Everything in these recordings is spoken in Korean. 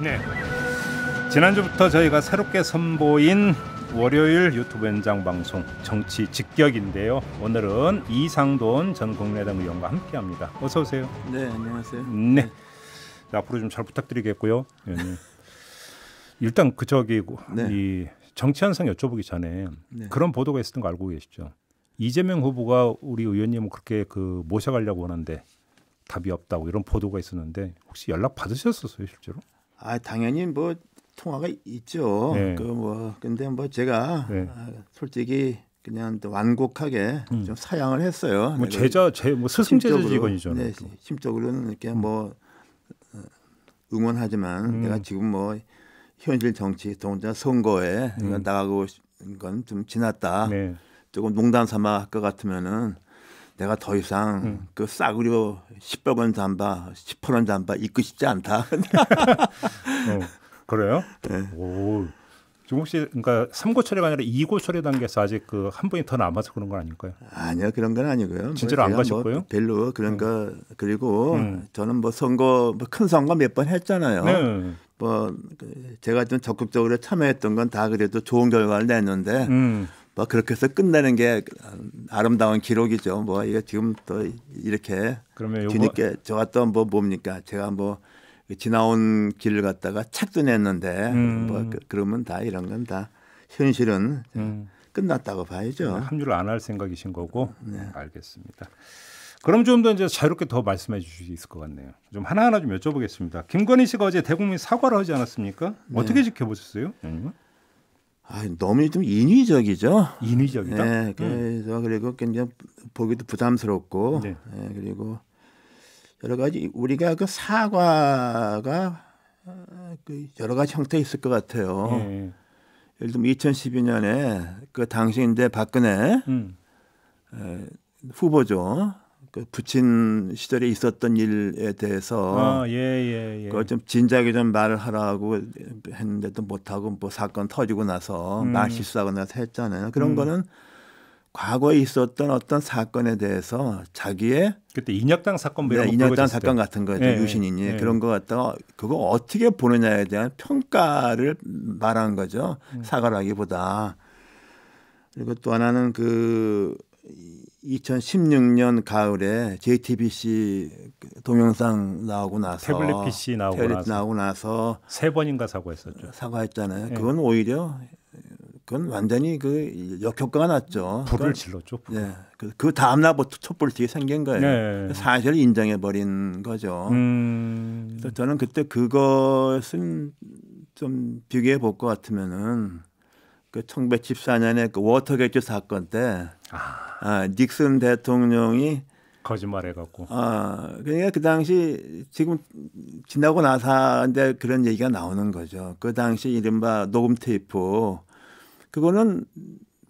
네. 지난주부터 저희가 새롭게 선보인 월요일 유튜브 연장 방송 정치 직격인데요. 오늘은 이상돈 전 국민의당 의원과 함께합니다. 어서 오세요. 네, 안녕하세요. 네. 네. 자, 앞으로 좀 잘 부탁드리겠고요. 의원님. 일단 그 저기 네. 이 정치 현상 여쭤보기 전에 네. 그런 보도가 있었던 거 알고 계시죠? 이재명 후보가 우리 의원님 그렇게 그 모셔가려고 하는데 답이 없다고 이런 보도가 있었는데 혹시 연락 받으셨었어요 실제로? 아 당연히 뭐 통화가 있죠. 네. 그뭐 근데 뭐 제가 네. 아, 솔직히 그냥 완곡하게 음. 좀 사양을 했어요. 뭐 제자 제뭐 스승 제자 직원이죠. 네, 심적으로는 이렇게 음. 뭐 어, 응원하지만 음. 내가 지금 뭐 현실 정치 동자 선거에 음. 나가고 싶은 건 좀 지났다. 네. 조금 농담 삼아 할 것 같으면은 내가 더 이상 음. 그 싸구려 10원 억 담바, 18원 0 담바 입고 싶지 않다. 어, 그래요? 네. 오. 지금 혹시 그러니까 3고철이 아니라 2고철의 단계에서 아직 그한 분이 더 남아서 그런 건 아닐까요? 아니요 그런 건 아니고요. 뭐 진짜로 안 뭐 가셨고요? 뭐 별로 그런 음. 거 음. 그리고 음. 저는 뭐 선거 뭐큰 선거 몇 번 했잖아요. 네. 뭐 그 제가 좀 적극적으로 참여했던 건 다 그래도 좋은 결과를 냈는데 음. 뭐 그렇게 해서 끝내는 게 아름다운 기록이죠. 뭐 이게 지금 또 이렇게 뒤늦게 저왔던 뭐 뭡니까? 제가 뭐 지나온 길을 갔다가 책도 냈는데 음. 뭐 그, 그러면 다 이런 건 다 현실은 음. 끝났다고 봐야죠. 네, 합류를 안 할 생각이신 거고 네. 네 알겠습니다. 그럼 좀 더 이제 자유롭게 더 말씀해 주실 수 있을 것 같네요. 좀 하나하나 좀 여쭤보겠습니다. 김건희 씨가 어제 대국민 사과를 하지 않았습니까? 네. 어떻게 지켜보셨어요? 네. 아, 너무 좀 인위적이죠. 인위적이다. 네, 그래서 음. 그리고 굉장히 보기도 부담스럽고 네. 네, 그리고 여러 가지 우리가 그 사과가 어, 그 여러 가지 형태 있을 것 같아요. 네. 예를 들면 2012년에 그 당시 인데 박근혜 음. 에, 후보죠. 그 부친 시절에 있었던 일에 대해서 아, 예, 예, 예. 그걸 좀 진작에 좀 말을 하라고 했는데 도 못하고 뭐 사건 터지고 나서 음. 말 실수하고 나서 했잖아요. 그런 음. 거는 과거에 있었던 어떤 사건에 대해서 자기의 그때 인혁당 사건 뭐 네, 인혁당 사건 같은 거죠 예, 유신인이 예. 그런 거 갖다가 그거 어떻게 보느냐에 대한 평가를 말한 거죠 음. 사과라기보다 그리고 또 하나는 그 2016년 가을에 JTBC 동영상 나오고 나서 태블릿 PC 나오고, 태블릿 나서, 나오고 나서 세 번인가 사과했었죠. 사과했잖아요. 네. 그건 오히려 그건 완전히 그 역효과가 났죠. 불을 그러 그러니까 질렀죠. 불. 네. 예. 그, 그 다음 날부터 뭐 촛불 뒤에 생긴 거예요. 네. 사실 인정해 버린 거죠. 음. 그래서 저는 그때 그것은 좀 비교해 볼 것 같으면은 그 1914년에 그 워터게이트 사건 때 아. 아, 닉슨 대통령이 거짓말해 갖고 아 그러니까 그 당시 지금 지나고 나서인데 그런 얘기가 나오는 거죠. 그 당시 이른바 녹음 테이프 그거는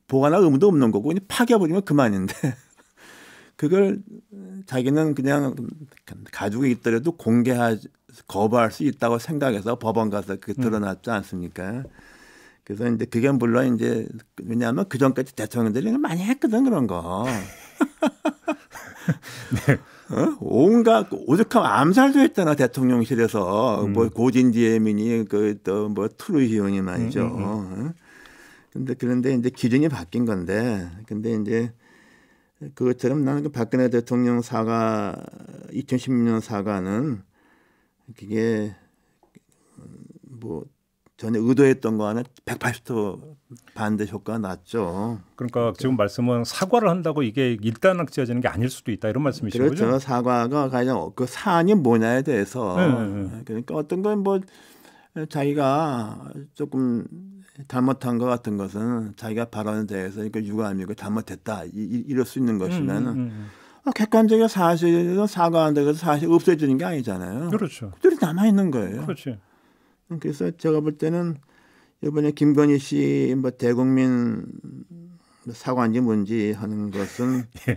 보관할 의무도 없는 거고 그냥 파괴버리면 그만인데 그걸 자기는 그냥 가지고 있더라도 공개할 거부할 수 있다고 생각해서 법원 가서 그 음. 드러났지 않습니까? 음. 그래서 이제 그게 물론 이제 왜냐하면 그 전까지 대통령들이 많이 했거든 그런 거. 네. 어? 온갖 오죽하면 암살도 했잖아 대통령실에서 음. 뭐 고진지혜민이 그 또뭐 트루히온이 말이죠. 음, 음, 음, 어? 근데 그런데 이제 기준이 바뀐 건데 근데 이제 그것처럼 나는 그 박근혜 대통령 사과 2016년 사과는 그게 뭐 전에 의도했던 거와는 180도 반대 효과가 났죠. 그러니까 지금 말씀은 사과를 한다고 이게 일단락 지어지는 게 아닐 수도 있다 이런 말씀이시죠? 그렇죠. 거죠? 사과가 가장 그 사안이 뭐냐에 대해서 네. 네, 네. 그러니까 어떤 건 뭐 자기가 조금 잘못한 것 같은 것은 자기가 발언에 대해서 그러니까 유감이고 잘못했다 이, 이럴 수 있는 것이면 음, 음, 음. 음. 아, 객관적인 사실은 사과한다고 해서 사실 없어지는게 아니잖아요. 그렇죠. 그대로 남아 있는 거예요. 그렇죠. 그래서 제가 볼 때는 이번에 김건희 씨뭐 대국민 뭐 사과인지 뭔지 하는 것은 예.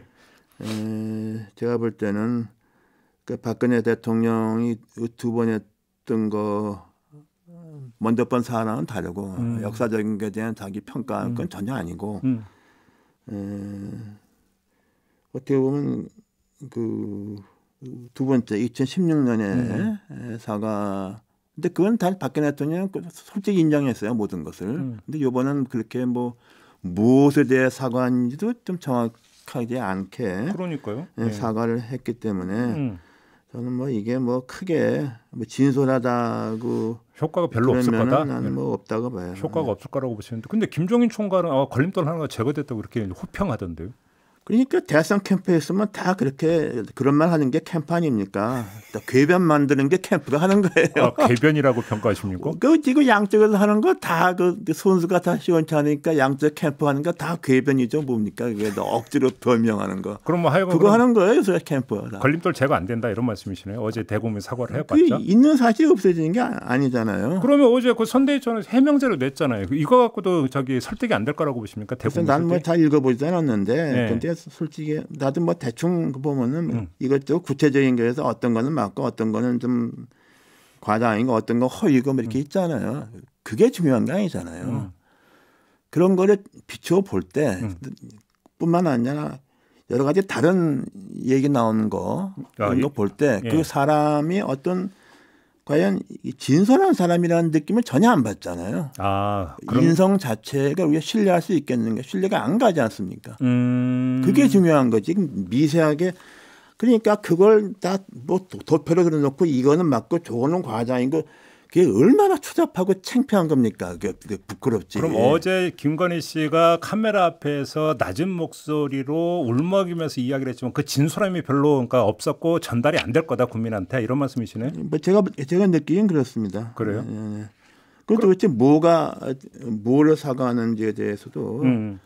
에, 제가 볼 때는 그 박근혜 대통령이 두 번 했던 거 먼저 번 사안은 다르고 음. 역사적인 것에 대한 자기 평가할 건 음. 전혀 아니고 음. 에, 어떻게 보면 그 두 번째 2016년에 음. 사과 근데 그건 다 박근혜 대통령 그 솔직히 인정했어요 모든 것을. 음. 근데 요번엔 그렇게 뭐 무엇에 대해 사과한지도 좀 정확하지 않게 그러니까요. 네. 사과를 했기 때문에 음. 저는 뭐 이게 뭐 크게 뭐 진솔하다고 효과가 별로 없을 거다. 나는 예. 뭐 없다고 봐요. 효과가 없을 거라고 보시는데 근데 김종인 총괄은 아, 걸림돌 하나가 제거됐다고 이렇게 호평하던데요. 그러니까 대학생 캠프에서만 다 그렇게 그런 말 하는 게 캠프 아닙니까? 괴변 만드는 게 캠프가 하는 거예요. 아, 괴변이라고 평가하십니까? 그 지금 양쪽에서 하는 거 다그 손수가 다 그, 그 시원찮으니까 양쪽 캠프 하는 거 다 괴변이죠 뭡니까? 그게 억지로 변명하는 거. 그럼 뭐 하여간 그거 하는 거예요, 요 캠프. 걸림돌 제가안 된다 이런 말씀이시네요. 어제 대국민 사과를 그 해봤자 있는 사실이 없어지는 게 아니잖아요. 그러면 어제 그 선대위원회 해명제를 냈잖아요. 이거 갖고도 저기 설득이 안 될 거라고 보십니까? 대국민. 난뭐 다 읽어보지 않았는데, 네. 근데 솔직히 나도 뭐 대충 그 보면은 음. 이것저것 구체적인 거에서 어떤 거는 맞고 어떤 거는 좀과장인고 어떤 거 허위고 뭐 이렇게 음. 있잖아요. 그게 중요한 게 아니잖아요. 음. 그런 거를 비추어 볼때 음. 뿐만 아니라 여러 가지 다른 얘기 나오는 거 아, 그런 거볼 때그 예. 그 사람이 어떤 과연 진솔한 사람이라는 느낌을 전혀 안 받잖아요. 아, 인성 자체가 우리가 신뢰할 수 있겠는가? 신뢰가 안 가지 않습니까? 음. 그게 음. 중요한 거지. 미세하게 그러니까 그걸 다 뭐 도표로 그려놓고 이거는 맞고 저거는 과장인 거 그게 얼마나 초잡하고 창피한 겁니까? 그게 부끄럽지. 그럼 어제 김건희 씨가 카메라 앞에서 낮은 목소리로 울먹이면서 이야기를 했지만 그 진솔함이 별로 그러니까 없었고 전달이 안 될 거다 국민한테 이런 말씀이시네. 뭐 제가 제가 느끼긴 그렇습니다. 그래요. 예, 예. 그럼 도대체 뭐가 뭐를 사과하는지에 대해서도 음.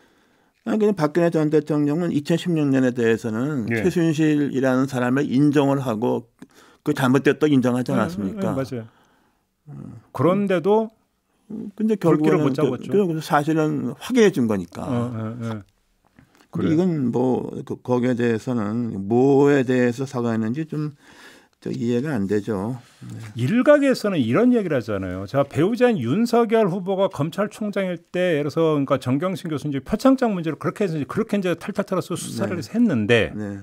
그냥 박근혜 전 대통령은 2016년에 대해서는 예. 최순실이라는 사람을 인정을 하고 그 잘못됐다 인정하지 않았습니까? 예, 예, 맞아요. 그런데도 근데 결국은 못 그 잡았죠. 그, 사실은 확인해 준 거니까. 어, 어, 어. 이건 뭐 그, 거기에 대해서는 뭐에 대해서 사과했는지 좀 이해가 안 되죠. 네. 일각에서는 이런 얘기를 하잖아요. 자 배우자인 윤석열 후보가 검찰총장일 때, 그래서 그러니까 정경심 교수 이 표창장 문제를 그렇게 해서 그렇게 이제 탈탈 털어서 수사를 네. 했는데, 네.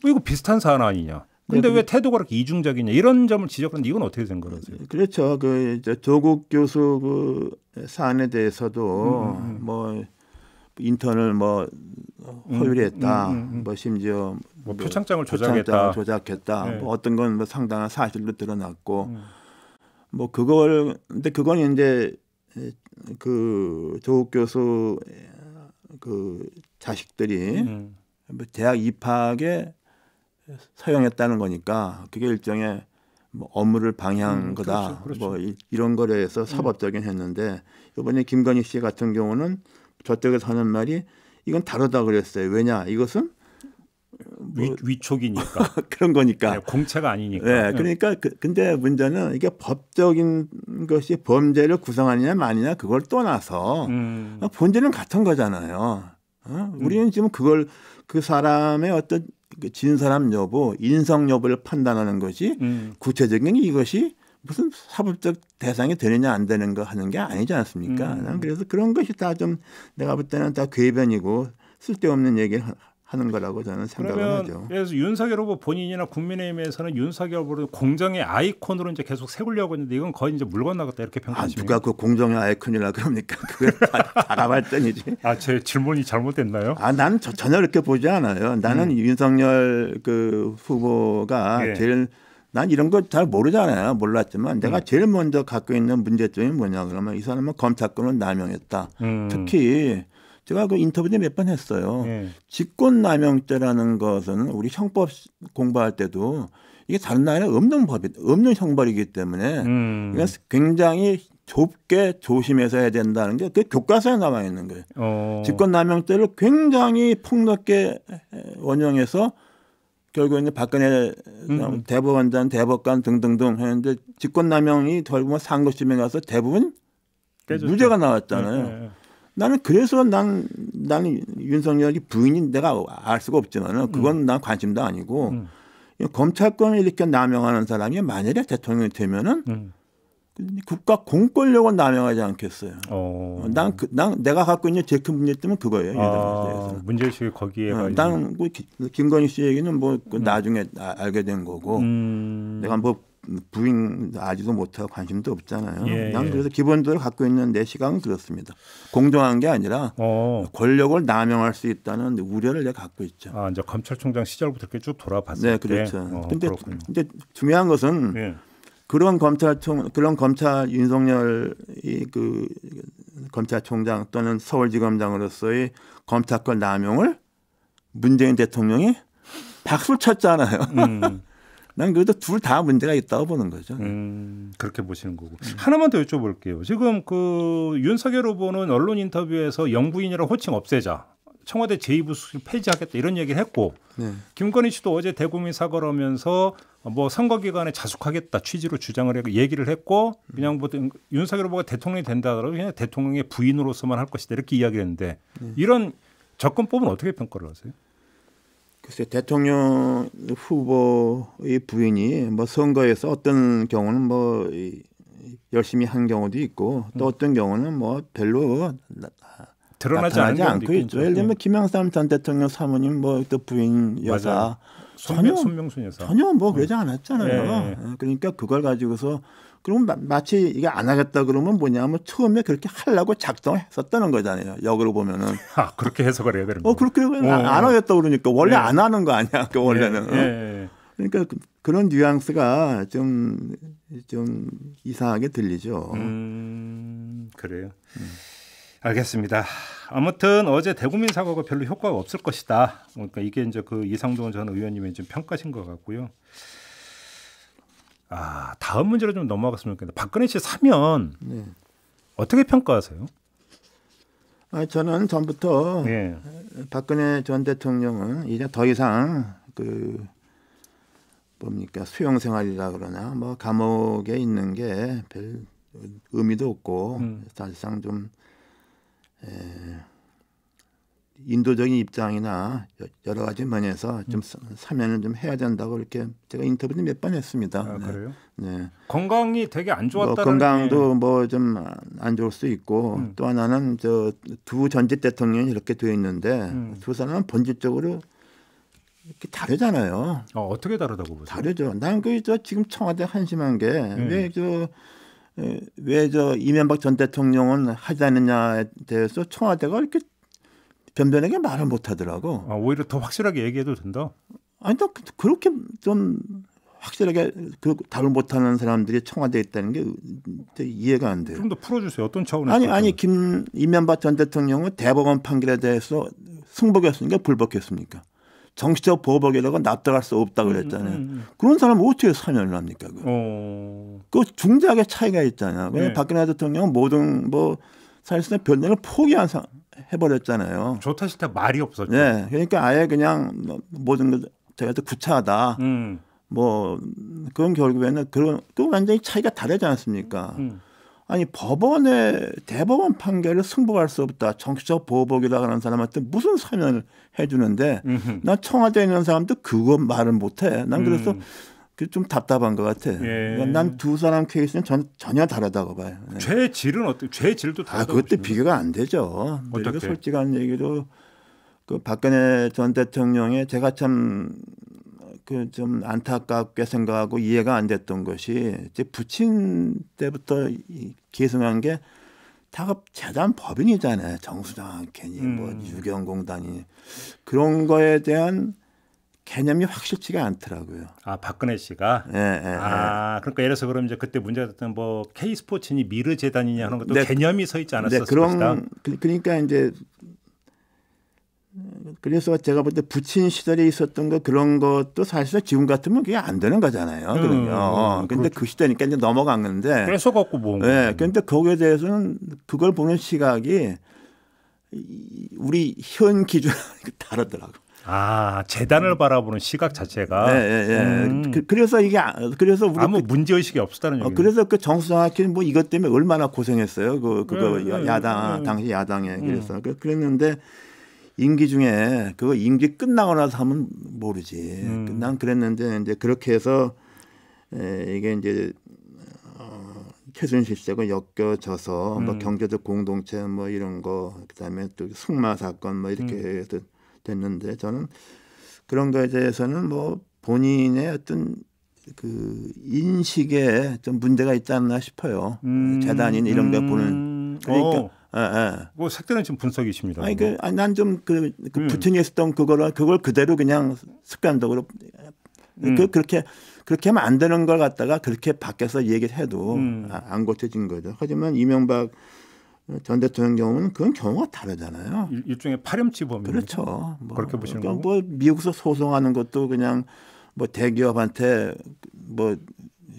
뭐 이거 비슷한 사안 아니냐? 근데 네, 왜 그 태도가 그렇게 이중적이냐 이런 점을 지적하는데 이건 어떻게 된거라세요 그렇죠. 그 이제 조국 교수 그 사안에 대해서도 음, 음. 음. 뭐 인턴을 뭐 허위했다, 음 음, 음, 음, 음, 뭐 심지어 뭐, 뭐 표창장을 조작했다, 조작했다, 네. 뭐 어떤 건 뭐 상당한 사실로 드러났고 음. 뭐 그걸 근데 그건 이제 그 조국 교수 그 자식들이 뭐 대학 입학에 사용했다는 거니까 그게 일종의 뭐 업무를 방해한 음, 거다. 그렇죠, 그렇죠. 뭐 이, 런 거래에서 사법적인 했는데 이번에 김건희 씨 같은 경우는 저쪽에서 하는 말이 이건 다르다 그랬어요. 왜냐 이것은 뭐 위, 촉이니까 그런 거니까 네, 공채가 아니니까. 네, 네, 그러니까 그, 근데 문제는 이게 법적인 것이 범죄를 구성하느냐 마느냐 그걸 떠나서 음. 본질은 같은 거잖아요. 어? 음. 우리는 음. 지금 그걸 그 사람의 어떤 그 진 사람 여부, 인성 여부를 판단하는 것이 음. 구체적인 이것이 무슨 사법적 대상이 되느냐 안 되는가 하는 게 아니지 않습니까? 음. 그래서 그런 것이 다 좀 내가 볼 때는 다 궤변이고 쓸데없는 얘기를 하는 거라고 저는 생각을 하죠. 그래서 윤석열 후보 본인이나 국민의힘에서는 윤석열 후보를 공정의 아이콘으로 이제 계속 세우려고 했는데 이건 거의 이제 물 건너갔다 이렇게 평가하십니까? 아, 누가 그 공정의 아이콘이라 그럽니까? 그걸 다가봤더니지 아, 제 질문이 잘못됐나요? 아, 나는 전혀 그렇게 보지 않아요. 나는 음. 윤석열 그 후보가 예. 제일 난 이런 거 잘 모르잖아요. 몰랐지만 내가 음. 제일 먼저 갖고 있는 문제점이 뭐냐 그러면 이 사람은 검찰권을 남용했다. 음. 특히 제가 그 인터뷰에 몇번 했어요. 네. 예. 직권남용죄라는 것은 우리 형법 공부할 때도 이게 다른 나라에 없는 법이 없는 형벌이기 때문에 음. 그러 그러니까 굉장히 좁게 조심해서 해야 된다는 게 그 교과서에 남아 있는 거예요. 어. 직권남용죄를 굉장히 폭넓게 원용해서 결국에는 박근혜 음, 음. 대법원장, 대법관 등등등 했는데 직권남용이 결국은 뭐 상고심에 가서 대부분 깨졌죠. 무죄가 나왔잖아요. 네, 네. 나는 그래서 난 나는 윤석열이 부인인 내가 알 수가 없지만 음. 그건 음. 난 관심도 아니고 음. 검찰권을 이렇게 남용하는 사람이 만약에 대통령이 되면은 음. 국가 공권력은 남용하지 않겠어요. 어. 어. 난, 그, 난 내가 갖고 있는 제큰 문제점은 그거예요. 아, 문제식이 거기에 어, 난 뭐, 김건희 씨 얘기는 뭐 그 음. 나중에 아, 알게 된 거고 음. 내가 뭐 부인 아지도 못하고 관심도 없잖아요. 예, 난 예. 그래서 기본적으로 갖고 있는 내 시각은 그렇습니다. 공정한 게 아니라 어. 권력을 남용할 수 있다는 우려를 내가 갖고 있죠. 아, 이제 검찰총장 시절부터 이렇게 쭉 돌아봤을 네, 그렇죠. 어, 그렇데근 중요한 것은 예. 그런 검찰총 그런 검찰 윤석열 이그 검찰총장 또는 서울지검장으로서의 검찰권 남용을 문재인 대통령이 박수를 쳤잖아요. 음. 난 그래도 둘 다 문제가 있다고 보는 거죠. 음, 그렇게 보시는 거고. 음. 하나만 더 여쭤볼게요. 지금 그 윤석열 후보는 언론 인터뷰에서 영부인이라 호칭 없애자. 청와대 제2부수실 폐지하겠다 이런 얘기를 했고 네. 김건희 씨도 어제 대국민 사과를 하면서 뭐 선거 기간에 자숙하겠다 취지로 주장을 하고 얘기를 했고 음. 그냥 뭐 윤석열 후보가 대통령이 된다 하더라도 그냥 대통령의 부인으로서만 할 것이다 이렇게 이야기했는데 네. 이런 접근법은 어떻게 평가를 하세요? 글쎄 대통령 후보의 부인이 뭐 선거에서 어떤 경우는 뭐 열심히 한 경우도 있고 또 음. 어떤 경우는 뭐 별로 드러나지 않고 있죠. 예를 들면 네. 김영삼 전 대통령 사모님 뭐 또 부인 여자 맞아요. 전혀 손명순 여사 전혀 뭐 음. 그러지 않았잖아요. 네. 예, 그러니까 그걸 가지고서 그러면 마치 이게 안 하겠다 그러면 뭐냐면 처음에 그렇게 하려고 작정 했었다는 거잖아요. 역으로 보면은 아 그렇게 해석을 해야 되는 거요어 그렇게 어. 안 하겠다 그러니까 원래 네. 안 하는 거 아니야. 그 원래는. 네. 네. 그러니까 그, 그런 뉘앙스가 좀좀 좀 이상하게 들리죠. 음, 그래요. 음. 알겠습니다. 아무튼 어제 대국민 사과가 별로 효과가 없을 것이다. 그러니까 이게 이제 그 이상돈 전 의원님의 좀 평가신 것 같고요. 아 다음 문제로 좀넘어갔으면좋겠습니다 박근혜 씨 사면 네. 어떻게 평가하세요? 아 저는 전부터 예. 박근혜 전 대통령은 이제 더 이상 그 뭡니까 수용 생활이라 그러나 뭐 감옥에 있는 게 별 의미도 없고 음. 사실상 좀 예. 인도적인 입장이나 여러 가지 면에서 좀 사면을 좀 해야 된다고 이렇게 제가 인터뷰를 몇 번 했습니다. 아, 네. 그래요? 네. 건강이 되게 안 좋았다는 뭐 건강도 뭐 좀 안 좋을 수 있고 음. 또 하나는 저 두 전직 대통령이 이렇게 되어 있는데 음. 두 사람은 본질적으로 이렇게 다르잖아요. 어, 어떻게 다르다고 보세요? 다르죠. 난 그저 지금 청와대 한심한 게 네. 왜저 음. 예, 왜저 이명박 전 대통령은 하지 않느냐에 대해서 청와대가 이렇게 변변하게 말을 못 하더라고. 아, 오히려 더 확실하게 얘기해도 된다. 아니 또 그, 그렇게 좀 확실하게 그 답을 못 하는 사람들이 청와대에 있다는 게 그, 이해가 안 돼요. 좀 더 풀어 주세요. 어떤 차원에서? 아니 아니 김 이명박 전 대통령은 대법원 판결에 대해서 승복했습니까? 불복했습니까? 정치적 보복에다가 납득할 수 없다 고 그랬잖아요. 음, 음, 음, 그런 사람 어떻게 사면을 합니까? 그. 어. 그 중대하게 차이가 있잖아요. 왜냐 네. 박근혜 대통령 은 모든 뭐 사실상 변론을 포기한 사, 해버렸잖아요. 좋다 싫다 말이 없었죠. 네, 그러니까 아예 그냥 뭐 모든 것 제가 또 구차하다. 음. 뭐 그건 결국에는 그런 또 완전히 차이가 다르지 않습니까? 음. 아니 법원의 대법원 판결을 승복할 수 없다. 정치적 보복이다 하는 사람한테 무슨 사면을 해주는데 음흠. 나 청와대에 있는 사람도 그거 말은 못해. 난 음. 그래서 음. 좀 답답한 것 같아. 예. 그러니까 난두 사람 케이스는 전, 전혀 다르다고 봐요. 네. 죄 질은 어때? 죄 질도 다르다. 아, 그것도 보시면. 비교가 안 되죠. 어떻게 솔직한 얘기도그 박근혜 전 대통령의 제가 참 그좀 안타깝게 생각하고 이해가 안 됐던 것이 이제 부친 때부터 계승한 게 타급 재단 법인이잖아요. 정수장 괜히 뭐 음. 뭐 유경공단이 그런 거에 대한 개념이 확실치가 않더라고요. 아 박근혜 씨가. 예, 예, 예. 아 그러니까 예를 들어서 그럼 이제 그때 문제가 됐던 뭐 K 스포츠니 미르 재단이냐 하는 것도 네, 개념이 서 있지 않았었을 네, 그런, 그, 그러니까 이제 그래서 제가 볼 때 부친 시절에 있었던 거 그런 것도 사실 지금 같으면 그게 안 되는 거잖아요. 그러면. 음, 어, 음, 음, 데 그렇죠. 그 시대니까 이제 넘어갔는데. 그래서 갖고 뭐. 예. 근데 거기에 대해서는 그걸 보는 시각이 우리 현 기준하고 다르더라고. 아 재단을 음. 바라보는 시각 자체가. 예, 예, 예. 음. 그, 래서 이게 아, 그래서 우리 아무 그, 문제 의식이 없었다는 얘기. 어, 그래서 그 정수학회 뭐 이것 때문에 얼마나 고생했어요. 그 그거 예, 야당 예, 당시 야당에 그래서 그, 그랬는데. 임기 중에 그거 임기 끝나고 나서 하면 모르지. 음. 난 그랬는데 이제 그렇게 해서 에, 이게 이제 어, 최순실 씨하고 엮여져서 뭐 음. 뭐 경제적 공동체 뭐 이런 거 그다음에 또 승마 사건 뭐 이렇게 음. 됐는데 저는 그런 거에 대해서는 뭐 본인의 어떤 그 인식에 좀 문제가 있지 않나 싶어요. 음. 재단인 이런 거 보는 음. 그러니까. 오. 어. 예, 예, 뭐 색다른 지금 분석이십니다. 아니 그 난좀그 그 음. 부친이 했던 그거를 그걸 그대로 그냥 습관적으로 음. 그 그렇게 그렇게 하면 안 되는 걸 갖다가 그렇게 밖에서 얘기해도 음. 아, 안 고쳐진 거죠. 하지만 이명박 전 대통령 경우는 그건 경우가 다르잖아요. 일, 종의 파렴치범이 그렇죠. 뭐, 그렇게 보시는 그러니까 거뭐 미국에서 소송하는 것도 그냥 뭐 대기업한테 뭐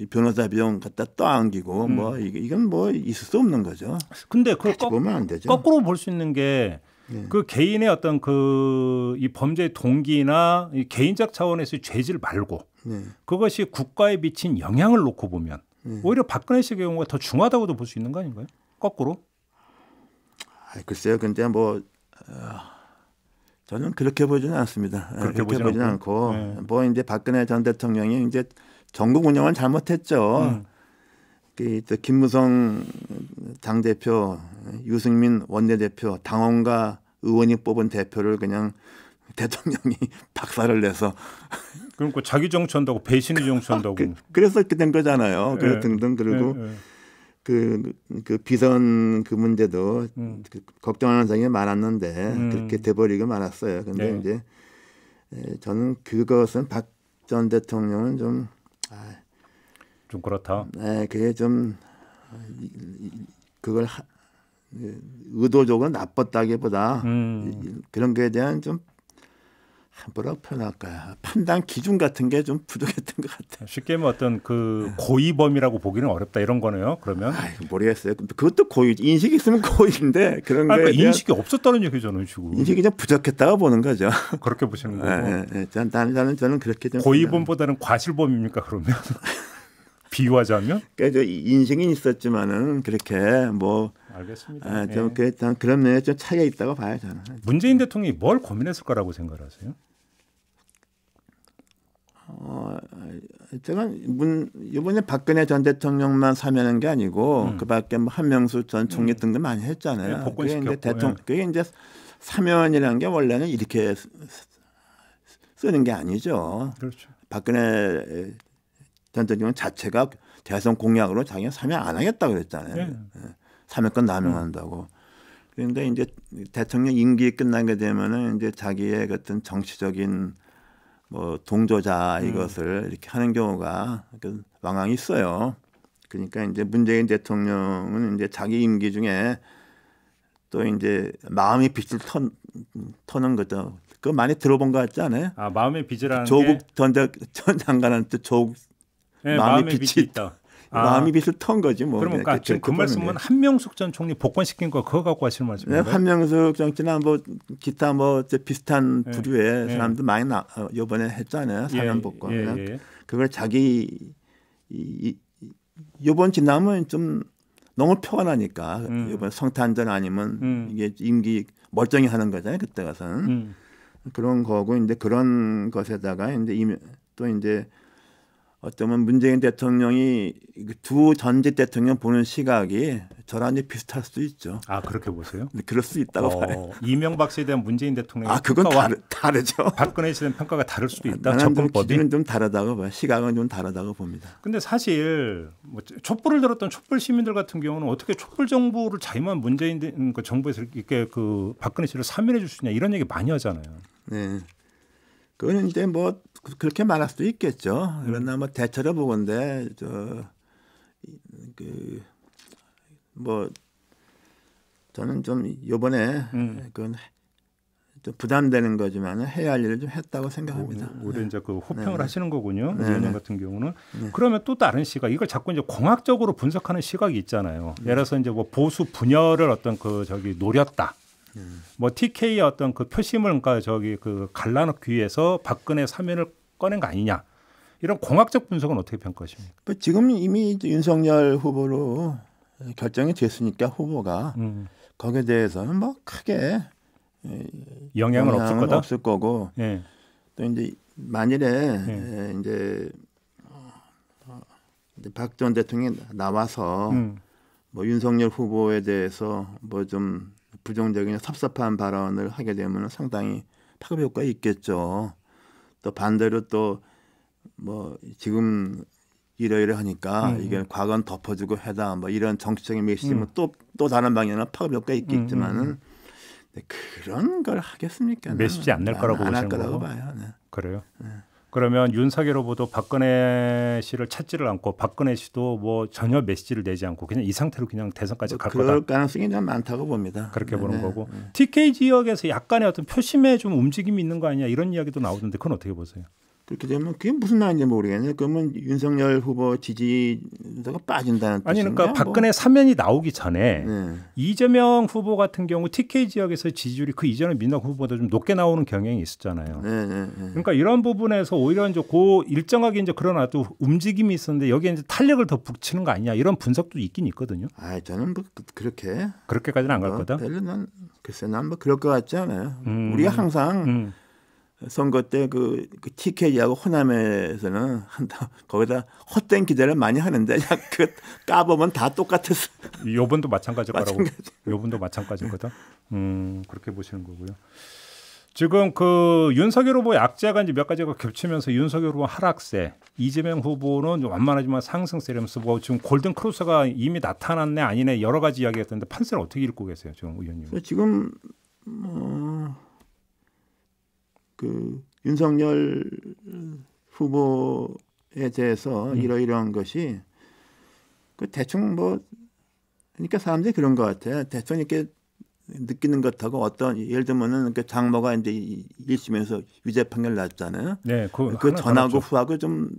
변호사 비용 갖다 떠안기고 음. 뭐 이건 뭐 있을 수 없는 거죠. 근데 그걸 거, 보면 안 되죠. 거꾸로 볼 수 있는 게그 예. 네. 개인의 어떤 그 이 범죄 동기나 이 개인적 차원에서 죄질 말고 네. 그것이 국가에 미친 영향을 놓고 보면 네. 오히려 박근혜 씨의 경우가 더 중하다고도 볼 수 있는 거 아닌가요? 거꾸로? 아, 글쎄요. 근데 뭐 어, 저는 그렇게 보지는 않습니다. 그렇게, 그렇게 보지는 않고, 않고 네. 뭐 이제 박근혜 전 대통령이 이제 전국 운영을 잘못했죠. 음. 그 김무성 당 대표, 유승민 원내대표, 당원과 의원이 뽑은 대표를 그냥 대통령이 박살을 내서 그러니까 자기 정치한다고 배신을 그, 정치한다고 그, 래서 이렇게 된 거잖아요. 그래서 예. 등등 그리고 예, 예. 그, 그 비선 그 문제도 음. 그 걱정하는 사람이 많았는데 음. 그렇게 돼버리고 말았어요. 근데 예. 이제 예, 저는 그것은 박 전 대통령은 좀 아, 좀 그렇다. 네, 그게 좀 어, 그걸 하, 그 의도적으로 나빴다기보다 음. 그런 거에 대한 좀 뭐라고 표현할까요? 판단 기준 같은 게 좀 부족했던 것 같아요. 아, 쉽게 뭐 어떤 그 고의범이라고 보기는 어렵다 이런 거네요. 그러면 아이 모르겠어요. 그것도 고의 인식이 있으면 고의인데 그런 거 아, 그러니까 인식이 없었다는 얘기잖아 지금. 인식이 좀 부족했다고 보는 거죠. 그렇게 보시는 거예요 네, 네, 네. 저는, 저는 저는 그렇게 좀 고의범보다는 과실범입니까 그러면? 비유하자면 그러니까 인생이 있었지만은 그렇게 뭐 알겠습니다. 아, 예. 그런 면에 좀 차이가 있다고 봐요 저는. 문재인 대통령이 뭘 고민했을 거라고 생각하세요? 어, 제가 문, 이번에 박근혜 전 대통령만 사면한 게 아니고 음. 그밖에 뭐 한명수 전 총리 음. 등등 많이 했잖아요. 네, 그게 이제 대통령 예. 그게 이제 사면이라는 게 원래는 이렇게 쓰는 게 아니죠. 그렇죠. 박근혜 전 대통령 자체가 대선 공약으로 자기가 사면 안 하겠다 고 그랬잖아요. 네. 예. 사면권 남용한다고. 그런데 이제 대통령 임기 끝나게 되면은 이제 자기의 그 어떤 정치적인 뭐 동조자 네. 이것을 음. 이렇게 하는 경우가 그 왕왕 있어요. 그러니까 이제 문재인 대통령은 이제 자기 임기 중에 또 이제 마음의 빛을 턴, 터는 거죠. 그거 많이 들어본 것 같지 않아요? 아 마음의 빛이라는 조국 전, 전 장관한테 조국 네, 마음의, 빛이, 빛이 있다. 예, 아. 마음이 빛을 턴 거지 뭐. 그러면 그러니까 네, 그러그 말씀은 네. 한명숙 전 총리 복권시킨 거 그거 갖고 하시는 말씀이에요. 네, 한명숙 정치나 뭐 기타 뭐 비슷한 예, 부류의 네. 사람들 많이 나 이번에 어, 했잖아요. 사면 복권. 예, 예. 그걸 자기 이, 이번 지나면 좀 너무 표가 나니까 음. 이번 성탄절 아니면 음. 이게 임기 멀쩡히 하는 거잖아요. 그때 가서는 음. 그런 거고 이제 그런 것에다가 이제 또 이제 어쩌면 문재인 대통령이 그 두 전직 대통령 보는 시각이 저랑 이 비슷할 수도 있죠. 아 그렇게 보세요? 그럴 수 있다고 어, 봐요. 이명박 씨에 대한 문재인 대통령의 아 그건 다르, 다르죠. 박근혜 씨에 대한 평가가 다를 수도 있다. 접근법이 기좀 다르다고 봐요. 시각은 좀 다르다고 봅니다. 근데 사실 뭐 촛불을 들었던 촛불 시민들 같은 경우는 어떻게 촛불 정부를 자임한 문재인 음, 그 정부에서 이렇게 그 박근혜 씨를 사면해 줄 수 있냐 이런 얘기 많이 하잖아요. 네. 그거 이제 뭐 그, 그렇게 말할 수도 있겠죠. 음. 그러나 뭐 대체로 보건데 저 그 뭐 저는 좀 요번에 음. 그건 좀 부담되는 거지만 해야 할 일을 좀 했다고 생각합니다. 오히 네. 이제 그 호평을 네, 네. 하시는 거군요. 네. 의원님 네. 같은 경우는 네. 그러면 또 다른 시각 이걸 자꾸 이제 공학적으로 분석하는 시각이 있잖아요. 예를 들어서 이제 뭐 보수 분열을 어떤 그 저기 노렸다. 뭐 TK의 어떤 그 표심을 그러니까 저기 그 갈라놓기 위해서 박근혜 사면을 꺼낸 거 아니냐 이런 공학적 분석은 어떻게 평가하십니까? 그 지금 이미 윤석열 후보로 결정이 됐으니까 후보가 음. 거기에 대해서는 뭐 크게 영향은, 없을 거다. 없을 거고 예. 또 이제 만일에 예. 이제 박전 대통령이 나와서 음. 뭐 윤석열 후보에 대해서 뭐좀 부정적인 섭섭한 발언을 하게 되면 상당히 파급 효과가 있겠죠. 또 반대로 또 뭐 지금 이러이러 하니까 음. 음. 이게 과거는 덮어주고 해다 뭐 이런 정치적인 메시지면 음. 또또 다른 방향으로 파급 효과가 음, 음, 있겠지만은 음. 그런 걸 하겠습니까? 메시지 안 날 거라고 보시는 거고 봐요. 네. 그래요. 네. 그러면 윤석열 후보도 박근혜 씨를 찾지를 않고 박근혜 씨도 뭐 전혀 메시지를 내지 않고 그냥 이 상태로 그냥 대선까지 갈 거다. 그럴 가능성이 좀 많다고 봅니다. 그렇게 네네. 보는 네, 네. 거고 네. TK 지역에서 약간의 어떤 표심의 좀 움직임이 있는 거 아니냐 이런 이야기도 나오던데 그건 어떻게 보세요? 그렇게 되면 그게 무슨 말인지 모르겠네. 요 그러면 윤석열 후보 지지자가 빠진다는 아니 그러니까 뭐. 박근혜 사면이 나오기 전에 네. 이재명 후보 같은 경우 TK 지역에서 지지율이 그 이전에 민당 후보보다 좀 높게 나오는 경향이 있었잖아요. 네, 네, 네. 그러니까 이런 부분에서 오히려 이제 고 일정하게 이제 그러나 또 움직임이 있었는데 여기에 이제 탄력을 더 붙이는 거 아니냐 이런 분석도 있긴 있거든요. 아, 저는 뭐 그, 그렇게 그렇게까지는 안갈 뭐, 어, 거다. 별로 난 글쎄 난 뭐 그럴 것 같지 않아요. 음, 우리가 항상 음. 선거 때그 그 TK하고 그 호남에서는 한다 거기다 헛된 기대를 많이 하는데 그 까보면 다 똑같았어. 요번도 마찬가지일 거라고. 요번도 마찬가지일 거다. 음 그렇게 보시는 거고요. 지금 그 윤석열 후보 약자가 이제 몇 가지가 겹치면서 윤석열 후보 하락세, 이재명 후보는 완만하지만 상승세라면 쓰고 뭐 지금 골든 크로스가 이미 나타났네 아니네 여러 가지 이야기했던데 판세를 어떻게 읽고 계세요, 지금 의원님? 지금 어. 그 윤석열 후보에 대해서 음. 이러이러한 것이 그 대충 뭐 그러니까 사람들이 그런 것 같아. 대충 이렇게 느끼는 것하고 어떤 예를 들면은 그 장모가 이제 일심에서 위재 판결 났잖아요. 네, 그, 그 전하고 후하고 좀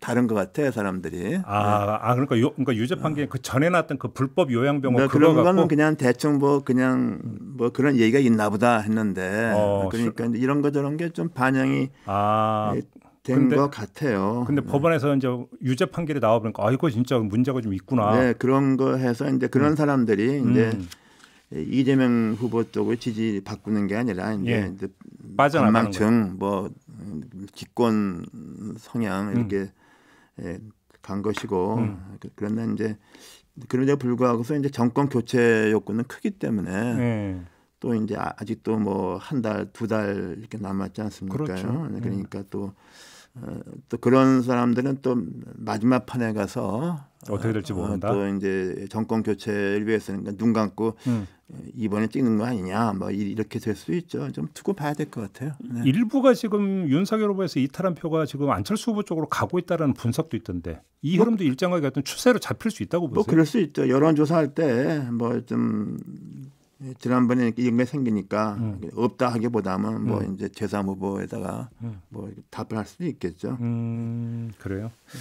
다른 것 같아요 사람들이. 아, 네. 아 그러니까, 요, 그러니까 유죄 판결 어. 그 전에 났던 그 불법 요양병원 뭐 뭐 그러니 그런 거는 그냥 대충 뭐 그냥 뭐 그런 얘기가 있나보다 했는데 어, 그러니까 수... 이런 거 저런 게 좀 반영이 아, 된것 같아요. 근데 네. 법원에서 이제 유죄 판결이 나와보니까 아 이거 진짜 문제가 좀 있구나. 네 그런 거 해서 이제 그런 음. 사람들이 음. 이제. 음. 예, 이재명 후보 쪽을 지지 바꾸는 게 아니라 이제 예. 빠져나가는 뭐 기권 성향 음. 이렇게 음. 간 것이고 음. 그러나 이제 그런데 불구하고서 이제 정권 교체 요건은 크기 때문에 예. 또 이제 아, 아직도 뭐한달 두달 달 이렇게 남았지 않습니까? 그렇죠. 그러니까 음. 또 어, 또 그런 사람들은 또 마지막 판에 가서 어떻게 될지 어, 모른다. 또 이제 정권 교체를 위해서는 그러니까 눈 감고 음. 이번에 찍는 거 아니냐, 뭐 이렇게 될 수 있죠. 좀 두고 봐야 될 것 같아요. 네. 일부가 지금 윤석열 후보에서 이탈한 표가 지금 안철수 후보 쪽으로 가고 있다라는 분석도 있던데 이 뭐 흐름도 뭐, 일정하게 어떤 추세로 잡힐 수 있다고 뭐 보세요? 뭐 그럴 수 있죠. 여론 조사할 때뭐좀 예, 지난번에 이렇게 연결 생기니까 음. 없다 하기보다는 뭐 음. 이제 재산 후보에다가 음. 뭐 답을 할 수도 있겠죠. 음, 그래요. 예.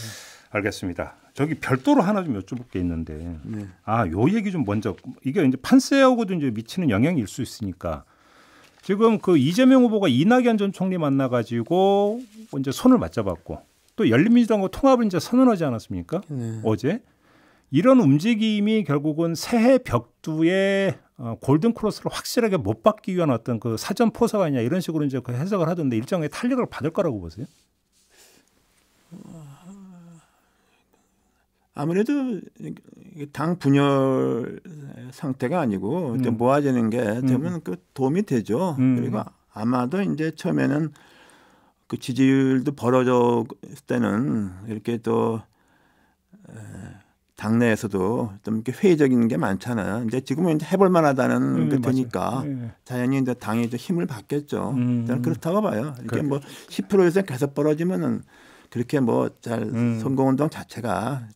알겠습니다. 저기 별도로 하나 좀 여쭤볼 게 있는데, 네. 아요 얘기 좀 먼저 이게 이제 판세하고도 이제 미치는 영향일 수 있으니까 지금 그 이재명 후보가 이낙연 전 총리 만나가지고 이제 손을 맞잡았고 또 열린민주당과 통합을 이제 선언하지 않았습니까? 네. 어제 이런 움직임이 결국은 새해 벽두에 어, 골든 크로스를 확실하게 못 받기 위한 어떤 그 사전 포사가있냐 이런 식으로 이제 그 해석을 하던데 일정의 탄력을 받을 거라고 보세요? 아무래도 당 분열 상태가 아니고 음. 모아지는 게 되면 음. 그 도움이 되죠. 음. 그리고 아마도 이제 처음에는 그 지지율도 벌어졌을 때는 이렇게 또 에, 당내에서도 좀 이렇게 회의적인 게 많잖아요. 이제 지금은 이제 해볼 만하다는 네, 그니까 네. 자연히 이제 당이 이제 힘을 받겠죠. 음. 저는 그렇다고 봐요. 이게 그래. 뭐 10%에서 계속 벌어지면은 그렇게 뭐잘 음. 선거운동 자체가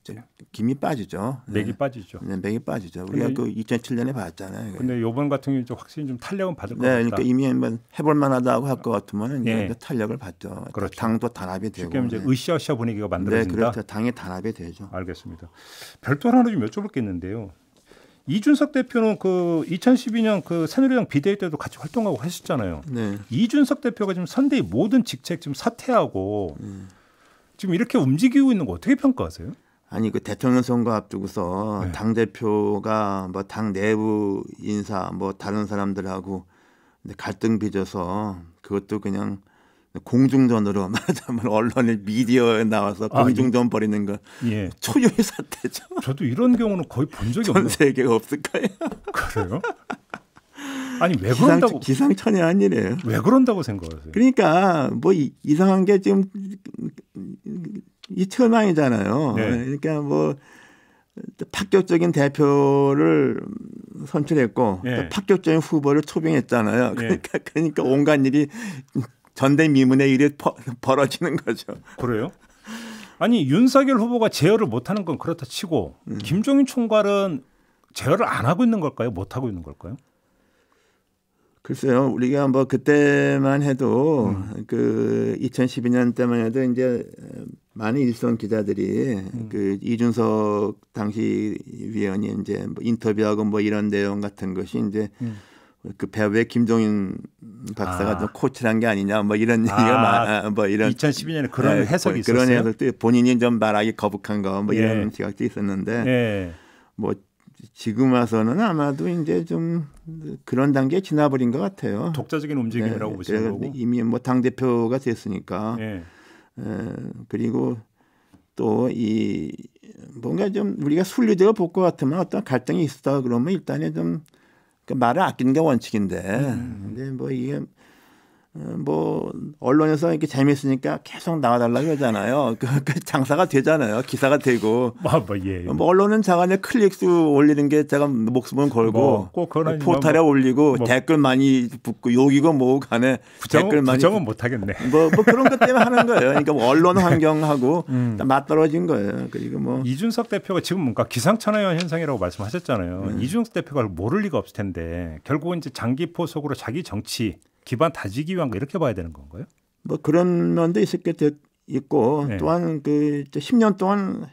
김이 빠지죠. 네. 맥이 네. 빠지죠. 네, 맥이 빠지죠. 우리가 그 2007년에 봤잖아요. 근데 요번 같은 경우 좀 확실히 좀 탄력은 받을 것 네, 같다. 그러니까 이미 한번 해볼 만하다고 할 것 같으면 네. 이제 예. 탄력을 받죠. 그렇죠. 당도 단합이 되고. 쉽게 이제 네. 으쌰으쌰 분위기가 만들어진다. 네, 그렇죠. 당의 단합이 되죠. 알겠습니다. 별도로 하나 좀 여쭤볼 게 있는데요. 이준석 대표는 그 2012년 그 새누리당 비대위 때도 같이 활동하고 하셨잖아요. 네. 이준석 대표가 지금 선대위 모든 직책 지금 사퇴하고 음. 지금 이렇게 움직이고 있는 거 어떻게 평가하세요? 아니 그 대통령 선거 앞두고서 네. 당 대표가 뭐 당 내부 인사 뭐 다른 사람들하고 갈등 빚어서 그것도 그냥 공중전으로 말하자면 언론의 미디어에 나와서 아, 예. 공중전 아, 벌이는 거 예. 초유의 사태죠. 저도 이런 경우는 거의 본 적이 없는. 전세계 없을까요? 그래요? 아니 왜 그런다고 기상천외 한 일이에요. 왜 그런다고 생각하세요? 그러니까 뭐 이, 이상한 게 지금 이 천왕이잖아요. 네. 그러니까 뭐 파격적인 대표를 선출했고 네. 또 파격적인 후보를 초빙했잖아요. 네. 그러니까 네. 그러니까 온갖 일이 전대미문의 일이 퍼, 벌어지는 거죠. 그래요? 아니 윤석열 후보가 제어를 못하는 건 그렇다 치고 음. 김종인 총괄은 제어를 안 하고 있는 걸까요? 못 하고 있는 걸까요? 글쎄요, 우리가 뭐 그때만 해도 음. 그 2012년 때만 해도 이제 많은 일선 기자들이 음. 그 이준석 당시 위원이 이제 뭐 인터뷰하고 뭐 이런 내용 같은 것이 이제 음. 그 배우의 김종인 박사가 아. 좀 코치란 게 아니냐 뭐 이런 아. 얘기가 아. 뭐 이런 2012년에 그런 예, 해석이 있었어요. 그런 해석도 본인이 좀 말하기 거북한 거 뭐 이런 예. 지각도 있었는데 예. 뭐 지금 와서는 아마도 이제 좀 그런 단계에 지나버린 것 같아요. 독자적인 움직임이라고 네, 보시는 거고 이미 뭐 당 대표가 됐으니까. 네. 에, 그리고 또 이 뭔가 좀 우리가 순리대로 볼것 같으면 어떤 갈등이 있었다 그러면 일단은 좀 그 말을 아끼는 게 원칙인데, 음. 근데 뭐 이게 뭐 언론에서 이렇게 재미있으니까 계속 나와달라고 하잖아요. 그, 그 장사가 되잖아요. 기사가 되고. 아, 뭐, 예. 뭐 언론은 자간에 클릭수 올리는 게 제가 목숨을 걸고 뭐, 그 뭐 포탈에 뭐, 올리고 뭐 댓글 많이 붙고 욕이고 뭐 간에 부정, 댓글 많이 부정은 못 하겠네. 뭐, 뭐 그런 것 때문에 하는 거예요. 그러니까 뭐 언론 네. 환경하고 음. 맞떨어진 거예요. 그리고 뭐 이준석 대표가 지금 뭔가 기상천외 현상이라고 말씀하셨잖아요. 음. 이준석 대표가 모를 리가 없을 텐데 결국은 이제 장기 포석으로 자기 정치 기반 다지기 위한 거 이렇게 봐야 되는 건가요? 뭐 그런 면도 있을게 있고 네. 또한 그 10년 동안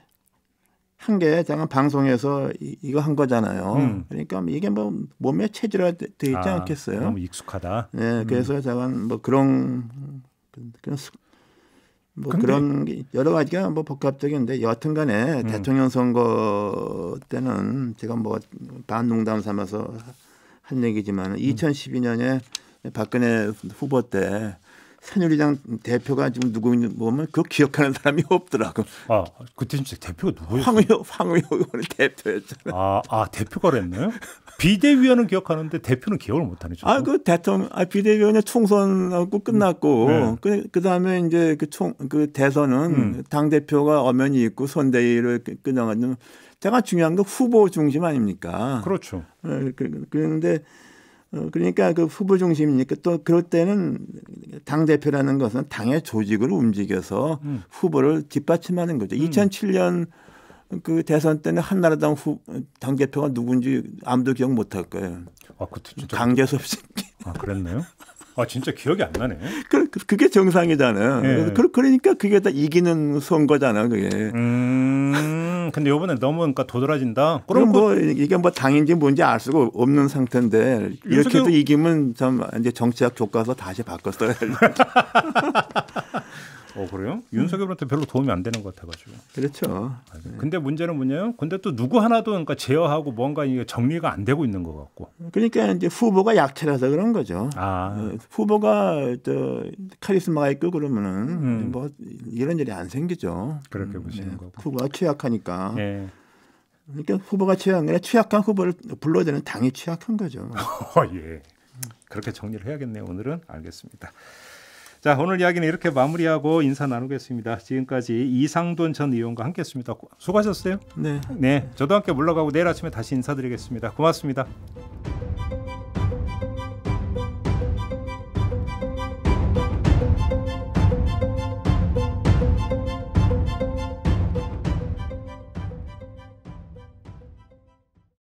한게 잠깐 방송에서 이, 거한 거잖아요. 음. 그러니까 뭐 이게 뭐 몸에 체질화 돼 있지 아, 않겠어요? 너무 익숙하다. 예, 네, 음. 그래서 잠깐 뭐 그런 그런 뭐 그런 여러 가지가 뭐 복합적인데 여튼간에 하 음. 대통령 선거 때는 제가 뭐 반농담 삼아서 한 얘기지만 2012년에 음. 박근혜 후보 때 새누리당 대표가 지금 누구인지 보면 그 기억하는 사람이 없더라고. 아 그때 진짜 대표가 누구였어요? 황우여 황우여 의원이 대표였잖아. 아, 아 대표가 그랬나요? 비대위원은 기억하는데 대표는 기억을 못하네. 아그 대통령 아 비대위원회 총선하고 끝났고 네. 그 그다음에 이제 그 총그 그 대선은 음. 당 대표가 엄연히 있고 선대위를 끊어가지고 제가 중요한 건 후보 중심 아닙니까? 그렇죠. 네, 그, 그런데 그, 어, 그러니까 그 후보 중심이니까 또 그럴 때는 당 대표라는 것은 당의 조직을 움직여서 음. 후보를 뒷받침하는 거죠. 음. 2007년 그 대선 때는 한나라당 후, 당 대표가 누군지 아무도 기억 못할 거예요. 아, 그때 진짜 강제섭 씨. 아, 그랬나요? 아 진짜 기억이 안 나네. 그, 그게 정상이잖아. 예. 그, 그러니까 그게 다 이기는 선거잖아 그게. 음. 근데 요번에 너무 그러니까 도드라진다. 그럼 뭐 그 이게 뭐 당인지 뭔지 알 수가 없는 상태인데 이렇게도 이기면 참 이제 정치학 교과서 다시 바꿨어야. 어 그래요? 음. 윤석열한테 별로 도움이 안 되는 것 같아가지고. 그렇죠. 네. 근데 문제는 뭐냐면, 근데 또 누구 하나도 그러니까 제어하고 뭔가 이게 정리가 안 되고 있는 것 같고. 그러니까 이제 후보가 약체라서 그런 거죠. 아. 예, 후보가 저 카리스마가 있고 그러면은 음. 뭐 이런 일이 안 생기죠. 그렇게 음, 보시는 네. 거고. 후보가 취약하니까. 네. 그러니까 후보가 취약한 게 취약한 후보를 불러대는 당이 취약한 거죠. 어, 예. 그렇게 정리를 해야겠네요. 오늘은 알겠습니다. 자, 오늘 이야기는 이렇게 마무리하고 인사 나누겠습니다. 지금까지 이상돈 전 의원과 함께했습니다. 수고하셨어요. 네. 네, 저도 함께 물러가고 내일 아침에 다시 인사드리겠습니다. 고맙습니다.